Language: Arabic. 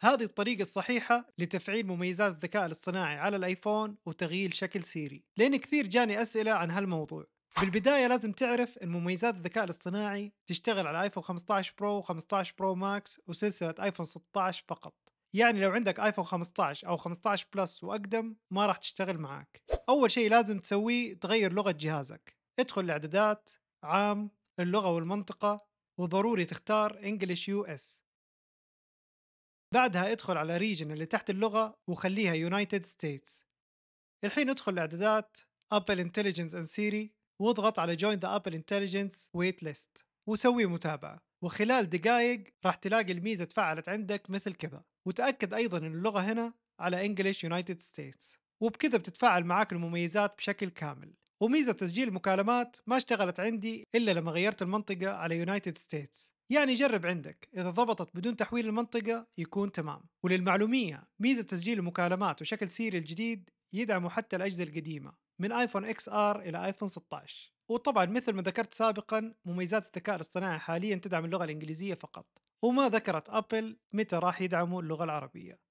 هذه الطريقة الصحيحة لتفعيل مميزات الذكاء الاصطناعي على الايفون وتغيير شكل سيري لأن كثير جاني أسئلة عن هالموضوع بالبداية لازم تعرف ان مميزات الذكاء الاصطناعي تشتغل على ايفون 15 برو و15 برو ماكس وسلسلة ايفون 16 فقط يعني لو عندك ايفون 15 او 15 بلس واقدم ما راح تشتغل معاك اول شيء لازم تسويه تغير لغة جهازك ادخل الاعدادات عام اللغة والمنطقة وضروري تختار انجلش يو اس بعدها ادخل على ريجن اللي تحت اللغة وخليها يونايتد ستيتس الحين ادخل الاعدادات ابل انتليجنس اند سيري واضغط على جوين ذا ابل انتليجنس ويت ليست وسوي متابعة وخلال دقائق راح تلاقي الميزة تفعلت عندك مثل كذا وتأكد أيضا أن اللغة هنا على English United States وبكذا بتتفاعل معاك المميزات بشكل كامل وميزة تسجيل المكالمات ما اشتغلت عندي إلا لما غيرت المنطقة على United States يعني جرب عندك إذا ضبطت بدون تحويل المنطقة يكون تمام وللمعلومية ميزة تسجيل المكالمات وشكل سيري الجديد يدعم حتى الأجهزة القديمة من آيفون اكس ار إلى آيفون 16 وطبعا مثل ما ذكرت سابقا مميزات الذكاء الاصطناعي حاليا تدعم اللغة الإنجليزية فقط وما ذكرت أبل متى راح يدعموا اللغة العربية